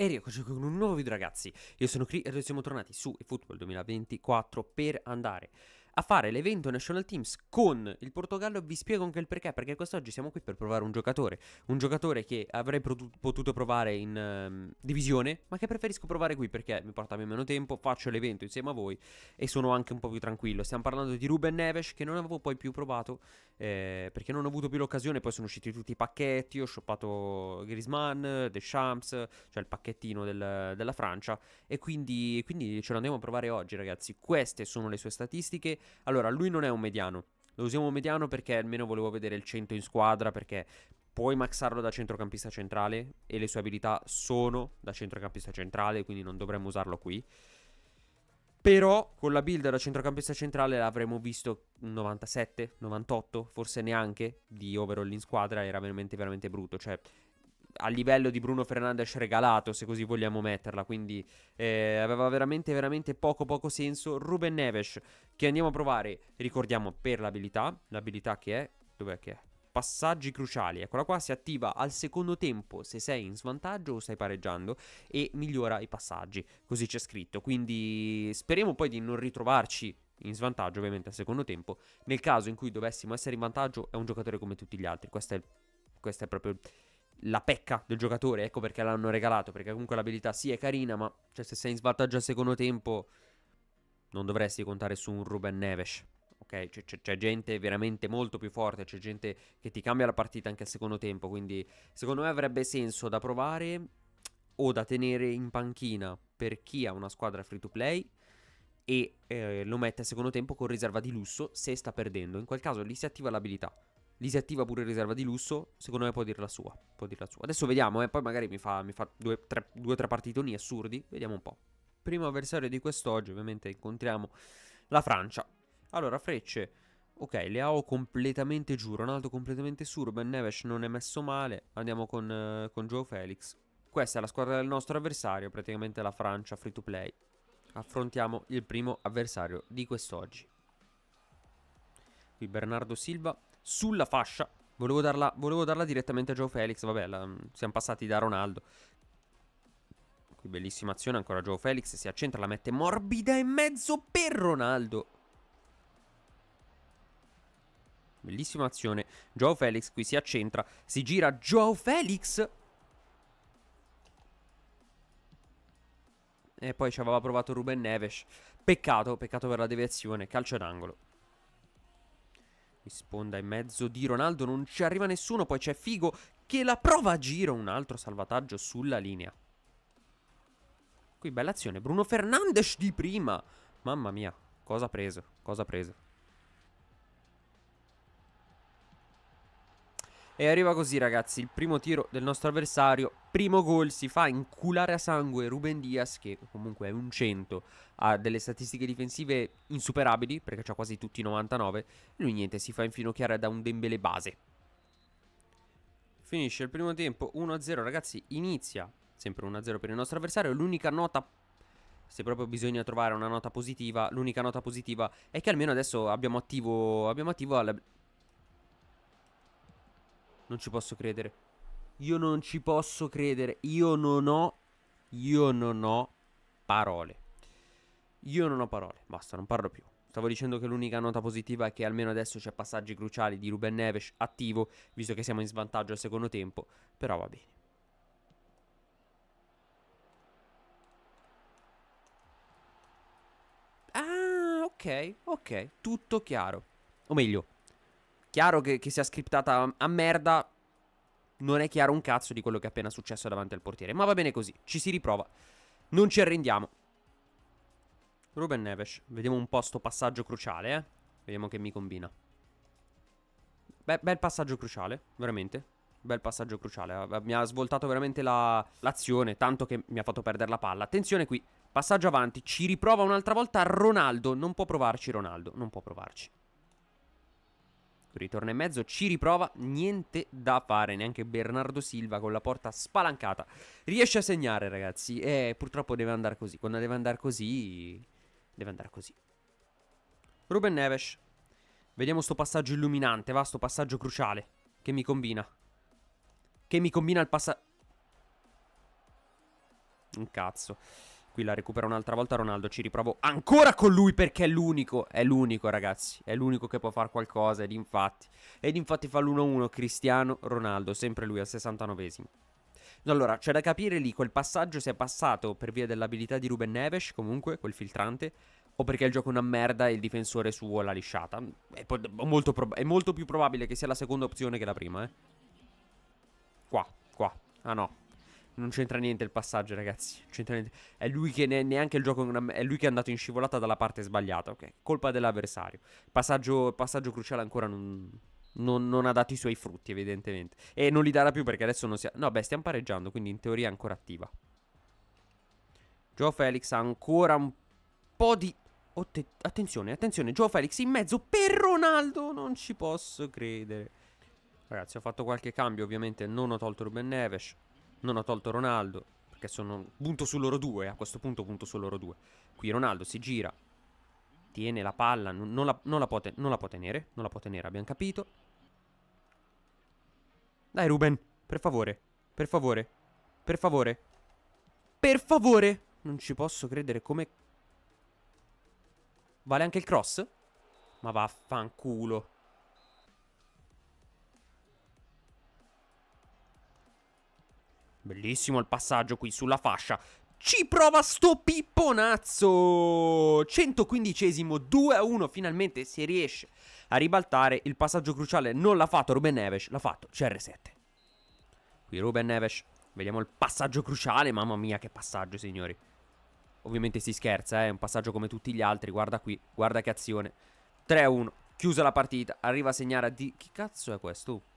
E rieccoci con un nuovo video ragazzi, io sono Cri e noi siamo tornati su eFootball 2024 per andare a fare l'evento National Teams con il Portogallo. Vi spiego anche il perché, perché quest'oggi siamo qui per provare un giocatore, un giocatore che avrei potuto provare in um, divisione, ma che preferisco provare qui perché mi porta meno tempo, faccio l'evento insieme a voi e sono anche un po' più tranquillo. Stiamo parlando di Ruben Neves che non avevo poi più provato eh, perché non ho avuto più l'occasione, poi sono usciti tutti i pacchetti, ho shoppato Grisman, Deschamps, cioè il pacchettino del, della Francia e quindi, quindi ce lo andiamo a provare oggi ragazzi. Queste sono le sue statistiche allora lui non è un mediano. Lo usiamo mediano perché almeno volevo vedere il 100 in squadra perché puoi maxarlo da centrocampista centrale e le sue abilità sono da centrocampista centrale, quindi non dovremmo usarlo qui. Però con la build da centrocampista centrale l'avremmo visto 97, 98, forse neanche di overall in squadra, era veramente veramente brutto, cioè a livello di Bruno Fernandes regalato, se così vogliamo metterla, quindi eh, aveva veramente, veramente poco, poco senso. Ruben Neves, che andiamo a provare, ricordiamo, per l'abilità, l'abilità che è, dov'è che è? Passaggi cruciali, eccola qua, si attiva al secondo tempo se sei in svantaggio o stai pareggiando e migliora i passaggi, così c'è scritto, quindi speriamo poi di non ritrovarci in svantaggio ovviamente al secondo tempo. Nel caso in cui dovessimo essere in vantaggio è un giocatore come tutti gli altri. Questo è, questo è proprio la pecca del giocatore, ecco perché l'hanno regalato, perché comunque l'abilità sì è carina, ma cioè, se sei in svantaggio al secondo tempo non dovresti contare su un Ruben Neves. Ok, c'è, cioè, c'è, c'è gente veramente molto più forte, c'è gente che ti cambia la partita anche al secondo tempo, quindi secondo me avrebbe senso da provare o da tenere in panchina per chi ha una squadra free to play e eh, lo mette al secondo tempo con riserva di lusso se sta perdendo. In quel caso lì si attiva l'abilità. Lì si attiva pure riserva di lusso. Secondo me può dirla sua. Può dirla sua. Adesso vediamo, eh. Poi magari mi fa, mi fa due, o tre, tre partitoni assurdi. Vediamo un po'. Primo avversario di quest'oggi, ovviamente, incontriamo la Francia. Allora, frecce. Ok, Leao completamente giù, Ronaldo completamente su, Ben Neves non è messo male, andiamo con, eh, con Joe Felix. Questa è la squadra del nostro avversario, praticamente la Francia free to play. Affrontiamo il primo avversario di quest'oggi. Qui Bernardo Silva, sulla fascia. Volevo darla, volevo darla direttamente a Joe Felix, vabbè, la, mm, siamo passati da Ronaldo. Qui bellissima azione, ancora Joe Felix si accentra, la mette morbida in mezzo per Ronaldo. Bellissima azione. Joe Felix qui si accentra, si gira Joe Felix. E poi ci aveva provato Ruben Neves. Peccato, peccato per la deviazione, calcio d'angolo. Risponda in mezzo di Ronaldo, non ci arriva nessuno, poi c'è Figo che la prova a giro, un altro salvataggio sulla linea. Qui bella azione, Bruno Fernandes di prima. Mamma mia, cosa ha preso, cosa ha preso. E arriva così ragazzi, il primo tiro del nostro avversario primo gol si fa inculare a sangue Ruben Diaz che comunque è un 100 ha delle statistiche difensive insuperabili perché ha quasi tutti i 99 lui niente si fa infinocchiare da un Dembele base finisce il primo tempo 1-0 ragazzi inizia sempre 1-0 per il nostro avversario l'unica nota se proprio bisogna trovare una nota positiva l'unica nota positiva è che almeno adesso abbiamo attivo abbiamo attivo alla... non ci posso credere io non ci posso credere. Io non ho. Io non ho parole. Io non ho parole. Basta, non parlo più. Stavo dicendo che l'unica nota positiva è che almeno adesso c'è passaggi cruciali di Ruben Neves attivo, visto che siamo in svantaggio al secondo tempo, però va bene. Ah, ok, ok, tutto chiaro. O meglio, chiaro che, che sia scriptata a merda, non è chiaro un cazzo di quello che è appena successo davanti al portiere. Ma va bene così, ci si riprova. Non ci arrendiamo. Ruben Neves, vediamo un posto passaggio cruciale, eh. Vediamo che mi combina. Beh, bel passaggio cruciale, veramente. Bel passaggio cruciale. Mi ha svoltato veramente l'azione, tanto che mi ha fatto perdere la palla. Attenzione qui, passaggio avanti, ci riprova un'altra volta Ronaldo. Non può provarci Ronaldo, non può provarci ritorna in mezzo, ci riprova, niente da fare, neanche Bernardo Silva con la porta spalancata riesce a segnare ragazzi e purtroppo deve andare così, quando deve andare così, deve andare così. Ruben Neves, vediamo sto passaggio illuminante, va sto passaggio cruciale, che mi combina, che mi combina il passaggio... Un cazzo. Qui la recupera un'altra volta Ronaldo, ci riprovo ancora con lui perché è l'unico, è l'unico ragazzi, è l'unico che può fare qualcosa ed infatti, ed infatti fa l'1-1 Cristiano Ronaldo, sempre lui al 69esimo. Allora, c'è da capire lì quel passaggio se è passato per via dell'abilità di Ruben Neves, comunque, quel filtrante, o perché il gioco è una merda e il difensore suo l'ha lisciata. È molto, è molto più probabile che sia la seconda opzione che la prima, eh. Qua, qua. Ah no, non c'entra niente il passaggio, ragazzi. È lui che ne, neanche il gioco. È lui che è andato in scivolata dalla parte sbagliata. Ok. Colpa dell'avversario. Passaggio, passaggio cruciale ancora non, non, non, ha dato i suoi frutti, evidentemente. E non li darà più perché adesso non si. No, beh, stiamo pareggiando. Quindi in teoria è ancora attiva. Joe Felix ha ancora un po' di. Otte... Attenzione, attenzione. Joe Felix in mezzo per Ronaldo. Non ci posso credere. Ragazzi, ho fatto qualche cambio, ovviamente non ho tolto Ruben Neves non ho tolto Ronaldo, perché sono punto su loro due, eh, a questo punto punto su loro due. Qui Ronaldo si gira, tiene la palla, non, non, la, non, la, può non la, può tenere, non la può tenere, abbiamo capito. Dai Ruben, per favore, per favore, per favore, per favore! Non ci posso credere come... Vale anche il cross? Ma vaffanculo. Bellissimo il passaggio qui sulla fascia. Ci prova sto pipponazzo! 115esimo, 2-1, finalmente si riesce a ribaltare. Il passaggio cruciale non l'ha fatto Ruben Neves, l'ha fatto CR7. Qui Ruben Neves, vediamo il passaggio cruciale, mamma mia che passaggio signori. Ovviamente si scherza, eh? un passaggio come tutti gli altri, guarda qui, guarda che azione. 3-1, chiusa la partita, arriva a segnare a di... Chi cazzo è questo?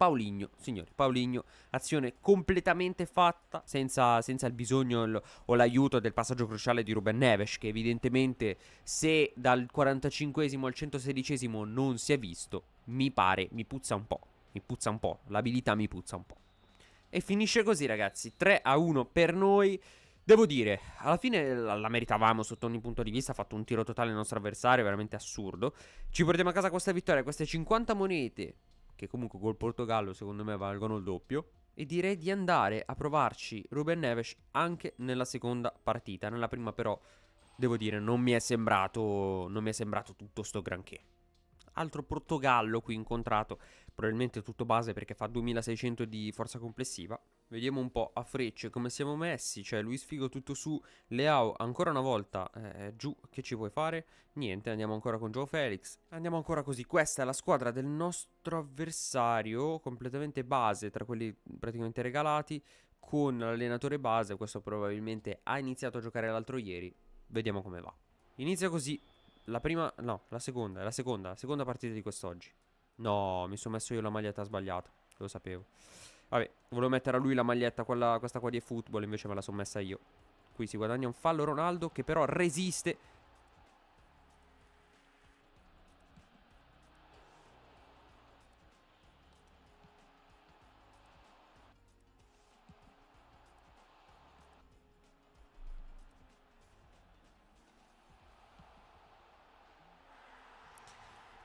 Pauligno, signori, Pauligno, azione completamente fatta senza, senza il bisogno il, o l'aiuto del passaggio cruciale di Ruben Neves che evidentemente se dal 45 al 116 non si è visto, mi pare, mi puzza un po', mi puzza un po', l'abilità mi puzza un po'. E finisce così ragazzi, 3 a 1 per noi. Devo dire, alla fine la meritavamo sotto ogni punto di vista, ha fatto un tiro totale il nostro avversario, veramente assurdo. Ci portiamo a casa questa vittoria, queste 50 monete che comunque col Portogallo secondo me valgono il doppio. E direi di andare a provarci Ruben Neves anche nella seconda partita. Nella prima però, devo dire, non mi è sembrato, mi è sembrato tutto sto granché altro Portogallo qui incontrato, probabilmente tutto base perché fa 2600 di forza complessiva. Vediamo un po' a frecce come siamo messi, cioè Luis Figo tutto su, Leao ancora una volta eh, giù, che ci vuoi fare? Niente, andiamo ancora con Joe Felix, andiamo ancora così, questa è la squadra del nostro avversario, completamente base tra quelli praticamente regalati, con l'allenatore base, questo probabilmente ha iniziato a giocare l'altro ieri, vediamo come va. Inizia così la prima, no, la seconda, è la seconda, la seconda partita di quest'oggi. No, mi sono messo io la maglietta sbagliata, lo sapevo. Vabbè, volevo mettere a lui la maglietta, quella, questa qua di football, invece me la sono messa io. Qui si guadagna un fallo Ronaldo che però resiste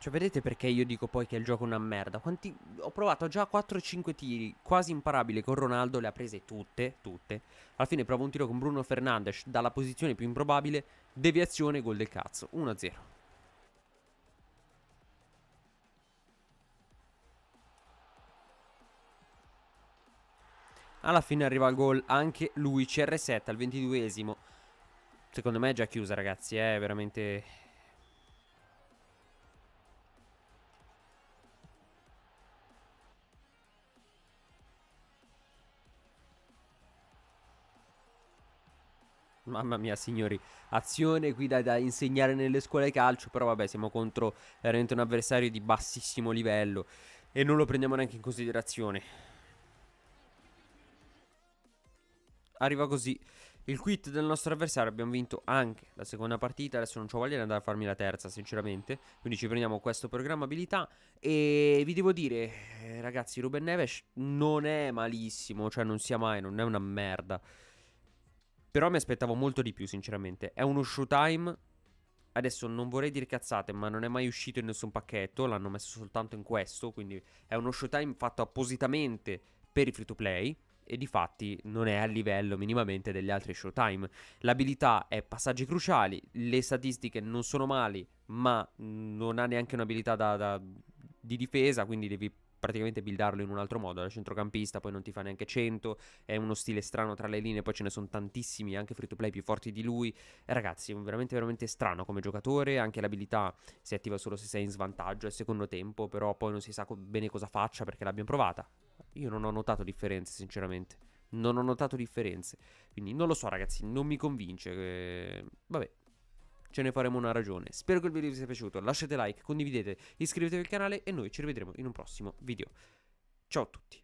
Cioè, vedete perché io dico poi che il gioco è una merda? Quanti... Ho provato già 4-5 tiri quasi imparabile con Ronaldo, le ha prese tutte, tutte. Alla fine provo un tiro con Bruno Fernandes dalla posizione più improbabile, deviazione, gol del cazzo, 1-0. Alla fine arriva il gol anche lui, CR7 al 22esimo. Secondo me è già chiusa ragazzi, è eh, veramente Mamma mia, signori, azione qui da, da, insegnare nelle scuole calcio, però vabbè, siamo contro veramente un avversario di bassissimo livello e non lo prendiamo neanche in considerazione. Arriva così il quit del nostro avversario, abbiamo vinto anche la seconda partita, adesso non ho voglia di andare a farmi la terza, sinceramente, quindi ci prendiamo questo programma abilità e vi devo dire, eh, ragazzi, Ruben Neves non è malissimo, cioè non sia mai, non è una merda. Però mi aspettavo molto di più, sinceramente. È uno showtime. Adesso non vorrei dire cazzate, ma non è mai uscito in nessun pacchetto. L'hanno messo soltanto in questo. Quindi è uno showtime fatto appositamente per i free to play. E di fatti non è a livello minimamente degli altri showtime. L'abilità è passaggi cruciali. Le statistiche non sono mali, ma non ha neanche un'abilità da, da, di difesa. Quindi devi praticamente buildarlo in un altro modo. Da centrocampista poi non ti fa neanche 100, è uno stile strano tra le linee, poi ce ne sono tantissimi, anche free to play più forti di lui. ragazzi, è veramente veramente strano come giocatore, anche l'abilità si attiva solo se sei in svantaggio È secondo tempo, però poi non si sa co- bene cosa faccia perché l'abbiamo provata. Io non ho notato differenze, sinceramente. Non ho notato differenze. Quindi non lo so, ragazzi, non mi convince. Eh, vabbè, ce ne faremo una ragione. Spero che il video vi sia piaciuto, lasciate like, condividete, iscrivetevi al canale e noi ci rivedremo in un prossimo video. Ciao a tutti!